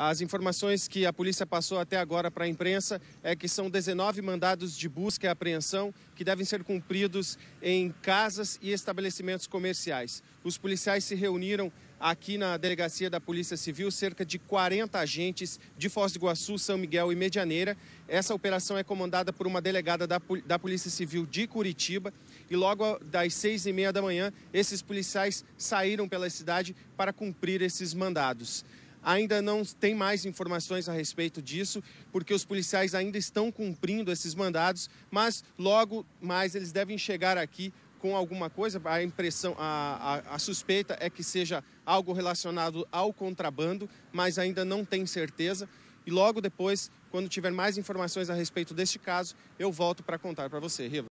As informações que a polícia passou até agora para a imprensa é que são 19 mandados de busca e apreensão que devem ser cumpridos em casas e estabelecimentos comerciais. Os policiais se reuniram aqui na delegacia da Polícia Civil, cerca de 40 agentes de Foz do Iguaçu, São Miguel e Medianeira. Essa operação é comandada por uma delegada da, da Polícia Civil de Curitiba e logo das seis e meia da manhã, esses policiais saíram pela cidade para cumprir esses mandados. Ainda não tem mais informações a respeito disso, porque os policiais ainda estão cumprindo esses mandados, mas logo mais eles devem chegar aqui com alguma coisa. A impressão, a, a, a, suspeita é que seja algo relacionado ao contrabando, mas ainda não tem certeza. E logo depois, quando tiver mais informações a respeito deste caso, eu volto para contar para você, Riva.